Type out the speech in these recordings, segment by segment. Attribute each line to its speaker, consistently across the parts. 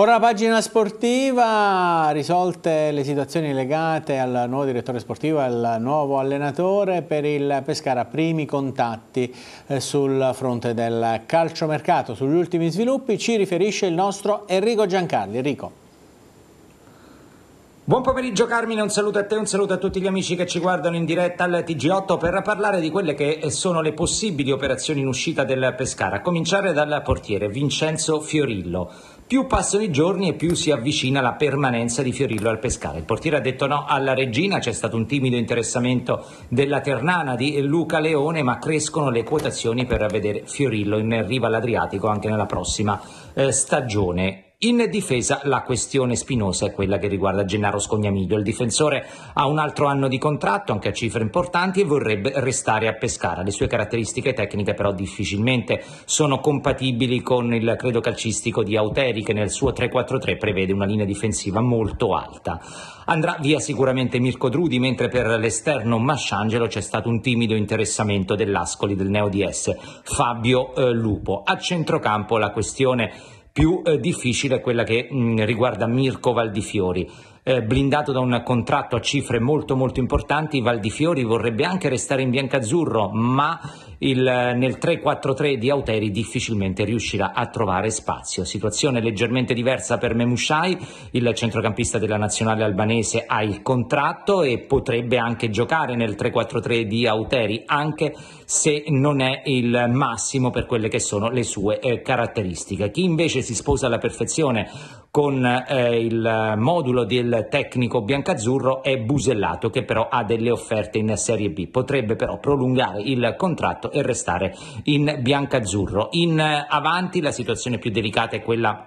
Speaker 1: Ora la pagina sportiva, risolte le situazioni legate al nuovo direttore sportivo e al nuovo allenatore per il Pescara, primi contatti eh, sul fronte del calciomercato. Sugli ultimi sviluppi ci riferisce il nostro Enrico Giancarli. Enrico.
Speaker 2: Buon pomeriggio Carmine, un saluto a te, un saluto a tutti gli amici che ci guardano in diretta al TG8 per parlare di quelle che eh, sono le possibili operazioni in uscita del Pescara, a cominciare dal portiere Vincenzo Fiorillo. Più passano i giorni e più si avvicina la permanenza di Fiorillo al Pescara. Il portiere ha detto no alla Regina, c'è stato un timido interessamento della Ternana di Luca Leone, ma crescono le quotazioni per vedere Fiorillo in riva all'Adriatico anche nella prossima eh, stagione. In difesa la questione spinosa è quella che riguarda Gennaro Scognamiglio. Il difensore ha un altro anno di contratto, anche a cifre importanti, e vorrebbe restare a Pescara. Le sue caratteristiche tecniche però difficilmente sono compatibili con il credo calcistico di Auteri che nel suo 3-4-3 prevede una linea difensiva molto alta. Andrà via sicuramente Mirko Drudi, mentre per l'esterno Masciangelo c'è stato un timido interessamento dell'Ascoli del Neo DS Fabio eh, Lupo. A centrocampo la questione più eh, difficile quella che mh, mm, riguarda Mirko Valdifiori eh, blindato da un contratto a cifre molto molto importanti, Valdifiori vorrebbe anche restare in biancazzurro, ma il, nel 3-4-3 di Auteri difficilmente riuscirà a trovare spazio. Situazione leggermente diversa per Memushai, il centrocampista della nazionale albanese ha il contratto e potrebbe anche giocare nel 3-4-3 di Auteri, anche se non è il massimo per quelle che sono le sue eh, caratteristiche. Chi invece si sposa alla perfezione con eh, il modulo del il tecnico biancazzurro è Busellato che però ha delle offerte in Serie B, potrebbe però prolungare il contratto e restare in biancazzurro. In avanti la situazione più delicata è quella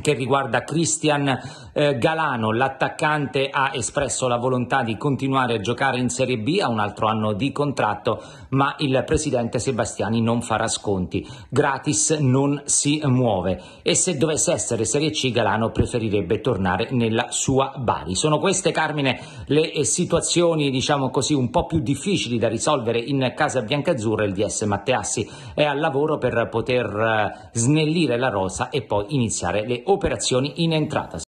Speaker 2: che riguarda Cristian eh, Galano, l'attaccante ha espresso la volontà di continuare a giocare in Serie B a un altro anno di contratto, ma il presidente Sebastiani non farà sconti. Gratis non si muove e se dovesse essere Serie C Galano preferirebbe tornare nella sua Bari. Sono queste Carmine le eh, situazioni, diciamo così, un po' più difficili da risolvere in casa biancazzurra. Il DS Matteassi è al lavoro per poter eh, snellire la rosa e poi iniziare le operazioni in entrata.